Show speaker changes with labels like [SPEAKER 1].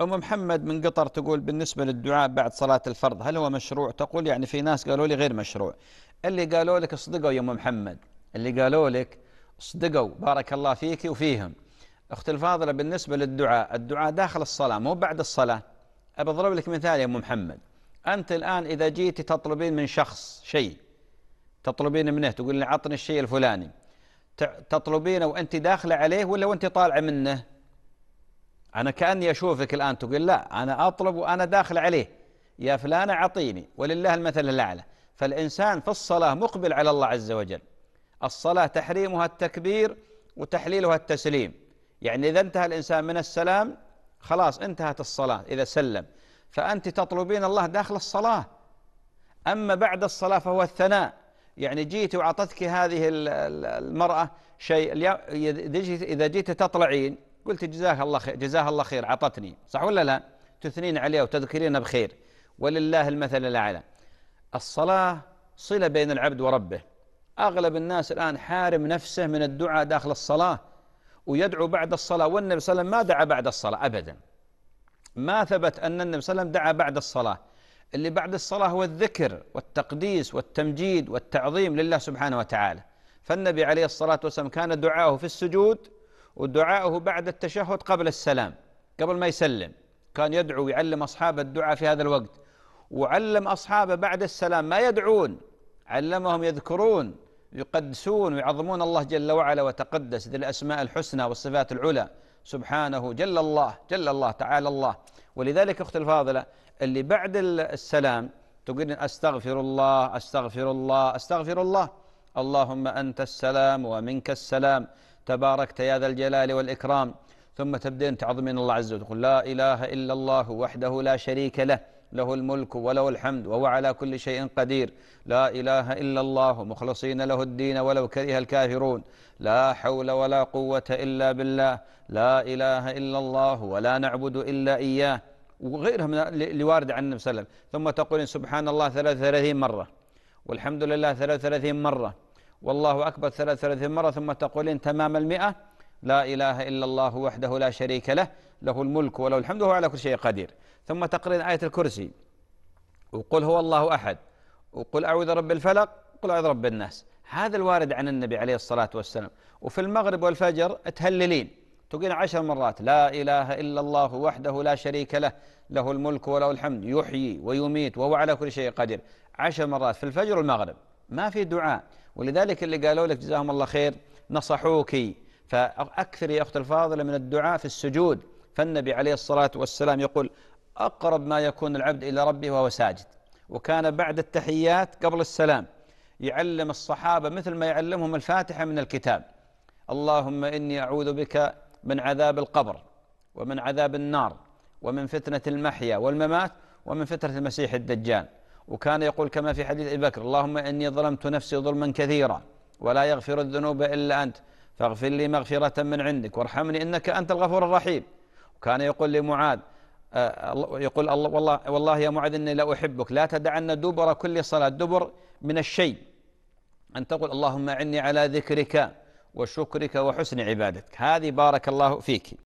[SPEAKER 1] أم محمد من قطر تقول بالنسبة للدعاء بعد صلاة الفرض هل هو مشروع تقول يعني في ناس قالوا لي غير مشروع اللي قالوا لك صدقوا يا أم محمد اللي قالوا لك صدقوا بارك الله فيك وفيهم أخت الفاضلة بالنسبة للدعاء الدعاء داخل الصلاة مو بعد الصلاة أبى أضرب لك مثال يا أم محمد أنت الآن إذا جيتي تطلبين من شخص شيء تطلبين منه تقول لي عطني الشيء الفلاني تطلبينه وأنت داخلة عليه ولا وأنت طالعة منه أنا كأني أشوفك الآن تقول لا أنا أطلب وأنا داخل عليه يا فلان أعطيني ولله المثل الأعلى فالإنسان في الصلاة مقبل على الله عز وجل الصلاة تحريمها التكبير وتحليلها التسليم يعني إذا انتهى الإنسان من السلام خلاص انتهت الصلاة إذا سلم فأنت تطلبين الله داخل الصلاة أما بعد الصلاة فهو الثناء يعني جيت وعطتك هذه المرأة شيء إذا جيت تطلعين قلت جزاها الله خير جزاها الله خير عطتني صح ولا لا تثنين عليها وتذكرينها بخير ولله المثل الأعلى الصلاة صلة بين العبد وربه أغلب الناس الآن حارم نفسه من الدعاء داخل الصلاة ويدعو بعد الصلاة والنبي صلى الله عليه وسلم ما دعا بعد الصلاة أبدا ما ثبت أن النبي صلى الله عليه وسلم دعا بعد الصلاة اللي بعد الصلاة هو الذكر والتقديس والتمجيد والتعظيم لله سبحانه وتعالى فالنبي عليه الصلاة والسلام كان دعاه في السجود ودعائه بعد التشهد قبل السلام قبل ما يسلم كان يدعو ويعلم أصحابه الدعاء في هذا الوقت وعلم أصحابه بعد السلام ما يدعون علمهم يذكرون يقدسون ويعظمون الله جل وعلا وتقدس ذي الأسماء الحسنى والصفات العلى سبحانه جل الله جل الله تعالى الله ولذلك أخت الفاضلة اللي بعد السلام تقول أستغفر الله أستغفر الله أستغفر الله اللهم أنت السلام ومنك السلام تباركت يا ذا الجلال والإكرام ثم تبدين تعظمين الله عز وجل تقول لا إله إلا الله وحده لا شريك له له الملك وله الحمد وهو على كل شيء قدير لا إله إلا الله مخلصين له الدين ولو كره الكافرون لا حول ولا قوة إلا بالله لا إله إلا الله ولا نعبد إلا إياه وغيرها من اللي وارد عن النبي صلى الله عليه وسلم ثم تقول سبحان الله 33 مرة والحمد لله 33 مرة والله أكبر ثلاث ثلاثين مرة ثم تقولين تمام المئة لا إله إلا الله وحده لا شريك له له الملك وله الحمد وهو على كل شيء قدير ثم تقرين آية الكرسي وقل هو الله أحد وقل أعوذ رب الفلق وقل أعوذ رب الناس هذا الوارد عن النبي عليه الصلاة والسلام وفي المغرب والفجر تهللين تقول عشر مرات لا إله إلا الله وحده لا شريك له له الملك وله الحمد يحيي ويميت وهو على كل شيء قدير عشر مرات في الفجر والمغرب ما في دعاء ولذلك اللي قالوا لك جزاهم الله خير نصحوك فأكثر يا أخت الفاضلة من الدعاء في السجود فالنبي عليه الصلاة والسلام يقول أقرب ما يكون العبد إلى ربه وهو ساجد وكان بعد التحيات قبل السلام يعلم الصحابة مثل ما يعلمهم الفاتحة من الكتاب اللهم إني أعوذ بك من عذاب القبر ومن عذاب النار ومن فتنة المحيا والممات ومن فتنة المسيح الدجال وكان يقول كما في حديث أبي بكر اللهم إني ظلمت نفسي ظلما كثيرا ولا يغفر الذنوب إلا أنت فاغفر لي مغفرة من عندك وارحمني إنك أنت الغفور الرحيم وكان يقول لمعاذ آه، يقول الله والله, والله يا معاذ إني لا أحبك لا تدعن دبر كل صلاة دبر من الشيء أن تقول اللهم أعني على ذكرك وشكرك وحسن عبادتك هذه بارك الله فيك